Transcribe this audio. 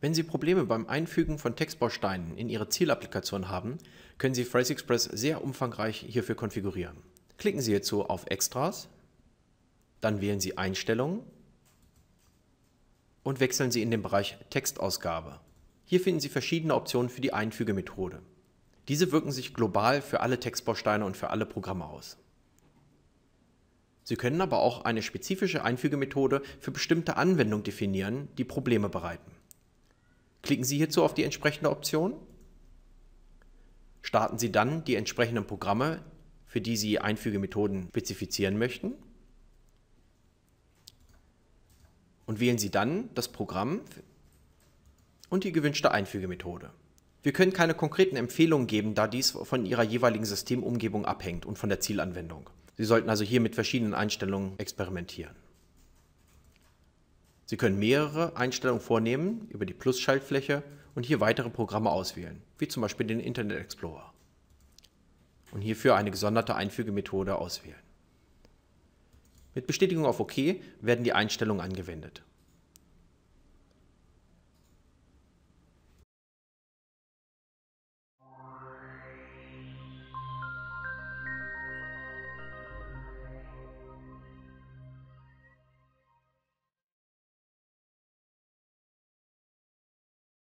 Wenn Sie Probleme beim Einfügen von Textbausteinen in Ihre Zielapplikation haben, können Sie Phrase Express sehr umfangreich hierfür konfigurieren. Klicken Sie hierzu auf Extras, dann wählen Sie Einstellungen und wechseln Sie in den Bereich Textausgabe. Hier finden Sie verschiedene Optionen für die Einfügemethode. Diese wirken sich global für alle Textbausteine und für alle Programme aus. Sie können aber auch eine spezifische Einfügemethode für bestimmte Anwendungen definieren, die Probleme bereiten. Klicken Sie hierzu auf die entsprechende Option. Starten Sie dann die entsprechenden Programme, für die Sie Einfügemethoden spezifizieren möchten. Und wählen Sie dann das Programm und die gewünschte Einfügemethode. Wir können keine konkreten Empfehlungen geben, da dies von Ihrer jeweiligen Systemumgebung abhängt und von der Zielanwendung. Sie sollten also hier mit verschiedenen Einstellungen experimentieren. Sie können mehrere Einstellungen vornehmen über die Plus-Schaltfläche und hier weitere Programme auswählen, wie zum Beispiel den Internet Explorer. Und hierfür eine gesonderte Einfügemethode auswählen. Mit Bestätigung auf OK werden die Einstellungen angewendet.